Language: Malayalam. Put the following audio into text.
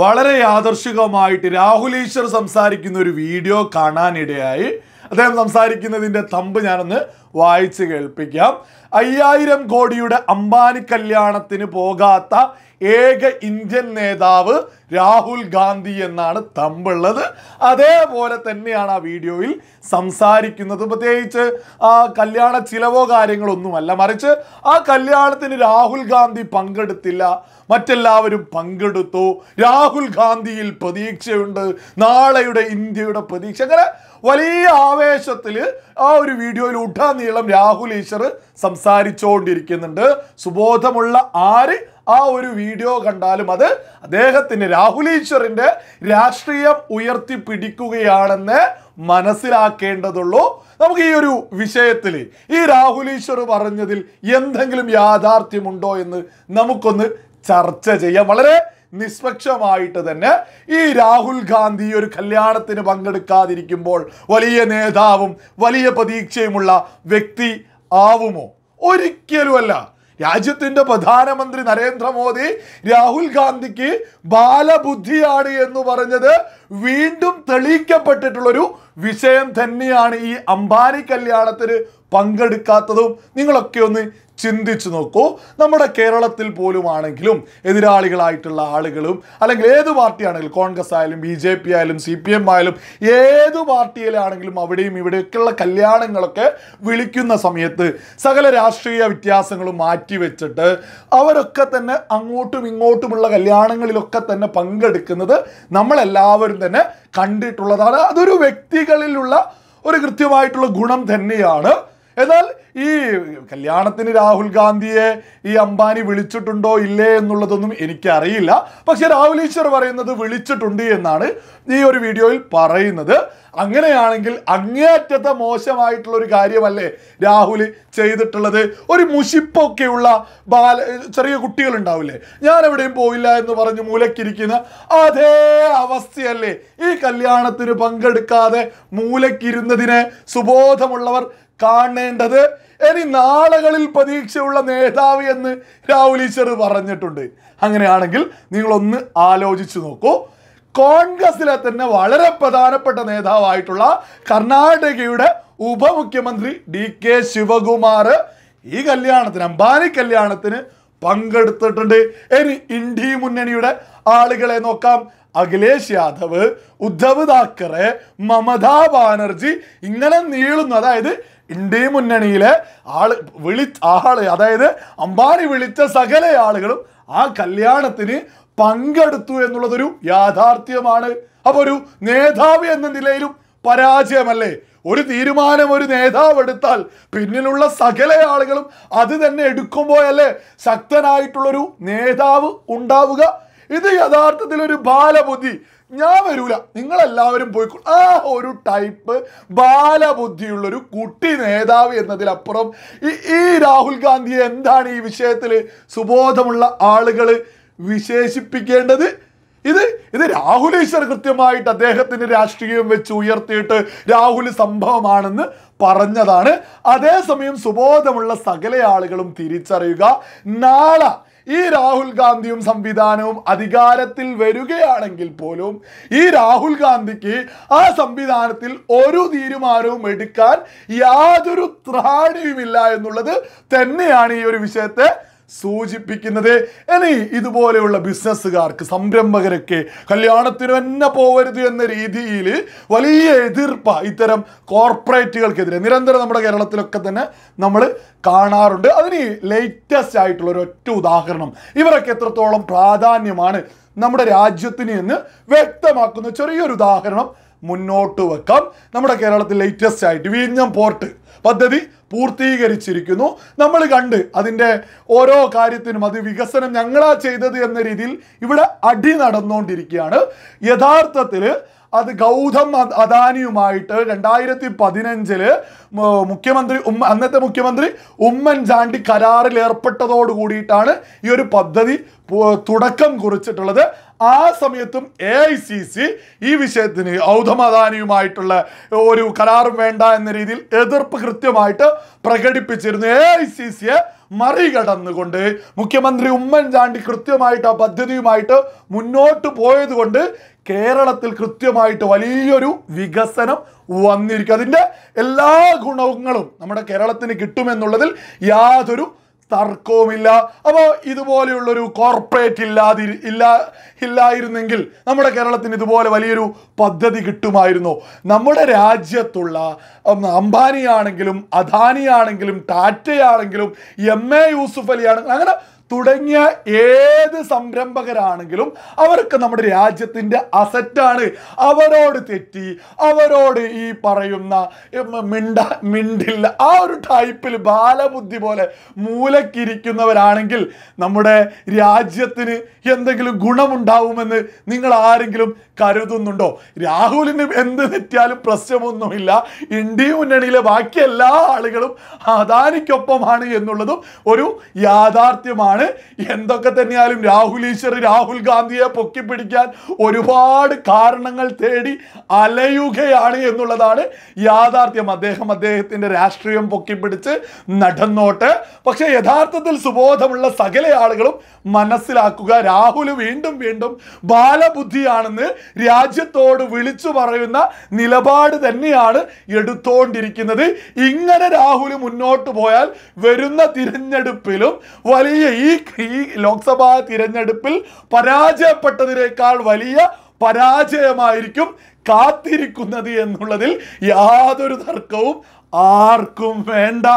വളരെ യാദർശികമായിട്ട് രാഹുൽ ഈശ്വർ സംസാരിക്കുന്ന ഒരു വീഡിയോ കാണാനിടയായി അദ്ദേഹം സംസാരിക്കുന്നതിൻ്റെ തമ്പ് ഞാനൊന്ന് വായിച്ചു കേൾപ്പിക്കാം അയ്യായിരം കോടിയുടെ അംബാനി കല്യാണത്തിന് പോകാത്ത ഏക ഇന്ത്യൻ നേതാവ് രാഹുൽ ഗാന്ധി എന്നാണ് തമ്പുള്ളത് അതേപോലെ തന്നെയാണ് ആ വീഡിയോയിൽ സംസാരിക്കുന്നത് പ്രത്യേകിച്ച് ആ കല്യാണ ചിലവോ കാര്യങ്ങളൊന്നുമല്ല മറിച്ച് ആ കല്യാണത്തിന് രാഹുൽ ഗാന്ധി പങ്കെടുത്തില്ല മറ്റെല്ലാവരും പങ്കെടുത്തു രാഹുൽ ഗാന്ധിയിൽ പ്രതീക്ഷയുണ്ട് നാളെയുടെ ഇന്ത്യയുടെ പ്രതീക്ഷ അങ്ങനെ വലിയ ആവേശത്തിൽ ആ ഒരു വീഡിയോയിൽ ഉടാൻ കാലനീളം രാഹുൽ ഈശ്വർ സംസാരിച്ചുകൊണ്ടിരിക്കുന്നുണ്ട് സുബോധമുള്ള ആര് ആ ഒരു വീഡിയോ കണ്ടാലും അത് അദ്ദേഹത്തിന് രാഹുൽ ഈശ്വറിൻ്റെ രാഷ്ട്രീയം ഉയർത്തിപ്പിടിക്കുകയാണെന്ന് മനസ്സിലാക്കേണ്ടതുള്ളൂ നമുക്ക് ഈ ഒരു വിഷയത്തിൽ ഈ രാഹുൽ ഈശ്വർ പറഞ്ഞതിൽ എന്തെങ്കിലും യാഥാർത്ഥ്യമുണ്ടോ എന്ന് നമുക്കൊന്ന് ചർച്ച ചെയ്യാം വളരെ നിഷ്പക്ഷമായിട്ട് തന്നെ ഈ രാഹുൽ ഗാന്ധി ഒരു കല്യാണത്തിന് പങ്കെടുക്കാതിരിക്കുമ്പോൾ വലിയ നേതാവും വലിയ പ്രതീക്ഷയുമുള്ള വ്യക്തി ആവുമോ ഒരിക്കലുമല്ല രാജ്യത്തിന്റെ പ്രധാനമന്ത്രി നരേന്ദ്രമോദി രാഹുൽ ഗാന്ധിക്ക് ബാലബുദ്ധിയാണ് എന്ന് പറഞ്ഞത് വീണ്ടും തെളിയിക്കപ്പെട്ടിട്ടുള്ളൊരു വിഷയം തന്നെയാണ് ഈ അംബാനി കല്യാണത്തിന് പങ്കെടുക്കാത്തതും നിങ്ങളൊക്കെ ഒന്ന് ചിന്തിച്ചു നോക്കൂ നമ്മുടെ കേരളത്തിൽ പോലും ആണെങ്കിലും എതിരാളികളായിട്ടുള്ള ആളുകളും അല്ലെങ്കിൽ ഏത് പാർട്ടിയാണെങ്കിലും കോൺഗ്രസ് ആയാലും ബി ജെ പി ആയാലും സി പി എം ആയാലും ഏത് പാർട്ടിയിലാണെങ്കിലും അവിടെയും ഇവിടെയൊക്കെയുള്ള കല്യാണങ്ങളൊക്കെ വിളിക്കുന്ന സമയത്ത് സകല രാഷ്ട്രീയ വ്യത്യാസങ്ങളും മാറ്റിവെച്ചിട്ട് അവരൊക്കെ തന്നെ അങ്ങോട്ടും ഇങ്ങോട്ടുമുള്ള കല്യാണങ്ങളിലൊക്കെ തന്നെ പങ്കെടുക്കുന്നത് നമ്മളെല്ലാവരും തന്നെ കണ്ടിട്ടുള്ളതാണ് അതൊരു വ്യക്തികളിലുള്ള ഒരു കൃത്യമായിട്ടുള്ള ഗുണം തന്നെയാണ് എന്നാൽ ഈ കല്യാണത്തിന് രാഹുൽ ഗാന്ധിയെ ഈ അംബാനി വിളിച്ചിട്ടുണ്ടോ ഇല്ലേ എന്നുള്ളതൊന്നും എനിക്കറിയില്ല പക്ഷെ രാഹുൽ ഈശ്വർ പറയുന്നത് വിളിച്ചിട്ടുണ്ട് എന്നാണ് ഈ ഒരു വീഡിയോയിൽ പറയുന്നത് അങ്ങനെയാണെങ്കിൽ അങ്ങേയറ്റത്തെ മോശമായിട്ടുള്ള ഒരു കാര്യമല്ലേ രാഹുൽ ചെയ്തിട്ടുള്ളത് ഒരു മുഷിപ്പൊക്കെയുള്ള ബാല ചെറിയ കുട്ടികളുണ്ടാവില്ലേ ഞാൻ എവിടെയും പോയില്ല എന്ന് പറഞ്ഞ് മൂലക്കിരിക്കുന്ന അതേ അവസ്ഥയല്ലേ ഈ കല്യാണത്തിന് പങ്കെടുക്കാതെ മൂലക്കിരുന്നതിനെ സുബോധമുള്ളവർ കാണേണ്ടത് ഇനി നാളുകളിൽ പ്രതീക്ഷയുള്ള നേതാവ് എന്ന് രാഹുൽ ഈശ്വർ പറഞ്ഞിട്ടുണ്ട് അങ്ങനെയാണെങ്കിൽ നിങ്ങളൊന്ന് ആലോചിച്ചു നോക്കൂ കോൺഗ്രസിലെ തന്നെ വളരെ പ്രധാനപ്പെട്ട നേതാവായിട്ടുള്ള കർണാടകയുടെ ഉപമുഖ്യമന്ത്രി ഡി കെ ശിവകുമാർ ഈ കല്യാണത്തിന് അംബാനി കല്യാണത്തിന് പങ്കെടുത്തിട്ടുണ്ട് ഇനി ഇന്ത്യ മുന്നണിയുടെ ആളുകളെ നോക്കാം അഖിലേഷ് യാദവ് ഉദ്ധവ് താക്കറെ മമതാ ബാനർജി ഇങ്ങനെ നീളുന്നു അതായത് ഇന്ത്യ മുന്നണിയിലെ ആൾ വിളി ആൾ അതായത് അംബാനി വിളിച്ച സകല ആളുകളും ആ കല്യാണത്തിന് പങ്കെടുത്തു എന്നുള്ളതൊരു യാഥാർത്ഥ്യമാണ് അപ്പോൾ ഒരു നേതാവ് എന്ന നിലയിലും പരാജയമല്ലേ ഒരു തീരുമാനം ഒരു നേതാവ് എടുത്താൽ പിന്നിലുള്ള സകല ആളുകളും അത് തന്നെ എടുക്കുമ്പോഴല്ലേ ശക്തനായിട്ടുള്ളൊരു നേതാവ് ഉണ്ടാവുക ഇത് യഥാർത്ഥത്തിൽ ഒരു ബാലബുദ്ധി ഞാൻ വരൂല നിങ്ങളെല്ലാവരും പോയി ആ ഒരു ടൈപ്പ് ബാലബുദ്ധിയുള്ള ഒരു കുട്ടി നേതാവ് എന്നതിലപ്പുറം ഈ ഈ രാഹുൽ ഗാന്ധിയെ എന്താണ് ഈ വിഷയത്തിൽ സുബോധമുള്ള ആളുകൾ വിശേഷിപ്പിക്കേണ്ടത് ഇത് ഇത് രാഹുൽ ഈശ്വർ കൃത്യമായിട്ട് അദ്ദേഹത്തിന്റെ രാഷ്ട്രീയം വെച്ച് ഉയർത്തിയിട്ട് രാഹുൽ സംഭവമാണെന്ന് പറഞ്ഞതാണ് അതേസമയം സുബോധമുള്ള സകല ആളുകളും തിരിച്ചറിയുക നാളെ ഈ രാഹുൽ ഗാന്ധിയും സംവിധാനവും അധികാരത്തിൽ വരികയാണെങ്കിൽ പോലും ഈ രാഹുൽ ഗാന്ധിക്ക് ആ സംവിധാനത്തിൽ ഒരു തീരുമാനവും എടുക്കാൻ യാതൊരു ത്രാണിയുമില്ല എന്നുള്ളത് തന്നെയാണ് ഈ ഒരു വിഷയത്തെ സൂചിപ്പിക്കുന്നത് ഇനി ഇതുപോലെയുള്ള ബിസിനസ്സുകാർക്ക് സംരംഭകരൊക്കെ കല്യാണത്തിന് തന്നെ പോകരുത് എന്ന രീതിയിൽ വലിയ എതിർപ്പ ഇത്തരം കോർപ്പറേറ്റുകൾക്കെതിരെ നിരന്തരം നമ്മുടെ കേരളത്തിലൊക്കെ തന്നെ നമ്മൾ കാണാറുണ്ട് അതിന് ലേറ്റസ്റ്റ് ആയിട്ടുള്ള ഒരു ഒറ്റ ഉദാഹരണം ഇവരൊക്കെ എത്രത്തോളം പ്രാധാന്യമാണ് നമ്മുടെ രാജ്യത്തിന് എന്ന് വ്യക്തമാക്കുന്ന ചെറിയൊരു ഉദാഹരണം മുന്നോട്ട് വെക്കാം നമ്മുടെ കേരളത്തിൽ ലേറ്റസ്റ്റ് ആയിട്ട് വിഴിഞ്ഞം പോർട്ട് പദ്ധതി പൂർത്തീകരിച്ചിരിക്കുന്നു നമ്മൾ കണ്ട് അതിൻ്റെ ഓരോ കാര്യത്തിനും അത് വികസനം ഞങ്ങളാ ചെയ്തത് എന്ന രീതിയിൽ ഇവിടെ അടി നടന്നുകൊണ്ടിരിക്കുകയാണ് യഥാർത്ഥത്തിൽ അത് ഗൗതം അദാനിയുമായിട്ട് രണ്ടായിരത്തി പതിനഞ്ചില് മുഖ്യമന്ത്രി ഉമ്മ അന്നത്തെ മുഖ്യമന്ത്രി ഉമ്മൻചാണ്ടി കരാറിൽ ഏർപ്പെട്ടതോട് കൂടിയിട്ടാണ് ഈ ഒരു പദ്ധതി തുടക്കം കുറിച്ചിട്ടുള്ളത് ആ സമയത്തും എ ഐ സി സി ഈ വിഷയത്തിന് ഔധമദാനിയുമായിട്ടുള്ള ഒരു കരാറും വേണ്ട എന്ന രീതിയിൽ എതിർപ്പ് കൃത്യമായിട്ട് പ്രകടിപ്പിച്ചിരുന്നു എ ഐ സി സിയെ മറികടന്നുകൊണ്ട് മുഖ്യമന്ത്രി ഉമ്മൻചാണ്ടി കൃത്യമായിട്ട് ആ പദ്ധതിയുമായിട്ട് മുന്നോട്ട് പോയതുകൊണ്ട് കേരളത്തിൽ കൃത്യമായിട്ട് വലിയൊരു വികസനം വന്നിരിക്കും അതിൻ്റെ എല്ലാ ഗുണങ്ങളും നമ്മുടെ കേരളത്തിന് കിട്ടുമെന്നുള്ളതിൽ യാതൊരു തർക്കവുമില്ല അപ്പോൾ ഇതുപോലെയുള്ളൊരു കോർപ്പറേറ്റ് ഇല്ലാതി ഇല്ല ഇല്ലായിരുന്നെങ്കിൽ നമ്മുടെ കേരളത്തിന് ഇതുപോലെ വലിയൊരു പദ്ധതി കിട്ടുമായിരുന്നു നമ്മുടെ രാജ്യത്തുള്ള അംബാനിയാണെങ്കിലും അദാനിയാണെങ്കിലും ടാറ്റയാണെങ്കിലും എം എ യൂസുഫ് ആണെങ്കിലും അങ്ങനെ തുടങ്ങിയ ഏത് സംരംഭകരാണെങ്കിലും അവർക്ക് നമ്മുടെ രാജ്യത്തിൻ്റെ അസറ്റാണ് അവരോട് തെറ്റി അവരോട് ഈ പറയുന്ന മിണ്ട മിണ്ടില്ല ആ ഒരു ടൈപ്പിൽ ബാലബുദ്ധി പോലെ മൂലക്കിരിക്കുന്നവരാണെങ്കിൽ നമ്മുടെ രാജ്യത്തിന് എന്തെങ്കിലും ഗുണമുണ്ടാവുമെന്ന് നിങ്ങൾ ആരെങ്കിലും കരുതുന്നുണ്ടോ രാഹുലിന് എന്ത് തെറ്റിയാലും പ്രശ്നമൊന്നുമില്ല ഇന്ത്യ മുന്നണിയിലെ ബാക്കി എല്ലാ ആളുകളും അദാനിക്കൊപ്പമാണ് എന്നുള്ളതും ഒരു യാഥാർത്ഥ്യമാണ് ആണ് എന്തൊക്കെ തന്നെയാലും രാഹുൽ ഈശ്വർ രാഹുൽ ഗാന്ധിയെ പൊക്കിപ്പിടിക്കാൻ ഒരുപാട് കാരണങ്ങൾ തേടി അലയുകയാണ് എന്നുള്ളതാണ് യാഥാർത്ഥ്യം അദ്ദേഹം അദ്ദേഹത്തിൻ്റെ രാഷ്ട്രീയം പൊക്കിപ്പിടിച്ച് നടന്നോട്ട് പക്ഷേ യഥാർത്ഥത്തിൽ സുബോധമുള്ള സകല ആളുകളും മനസ്സിലാക്കുക രാഹുൽ വീണ്ടും വീണ്ടും ബാലബുദ്ധിയാണെന്ന് രാജ്യത്തോട് വിളിച്ചു പറയുന്ന നിലപാട് തന്നെയാണ് എടുത്തോണ്ടിരിക്കുന്നത് ഇങ്ങനെ രാഹുൽ മുന്നോട്ട് പോയാൽ വരുന്ന തിരഞ്ഞെടുപ്പിലും വലിയ ഈ ഈ ഈ ലോക്സഭാ തിരഞ്ഞെടുപ്പിൽ പരാജയപ്പെട്ടതിനേക്കാൾ വലിയ പരാജയമായിരിക്കും കാത്തിരിക്കുന്നത് എന്നുള്ളതിൽ യാതൊരു തർക്കവും ആർക്കും വേണ്ട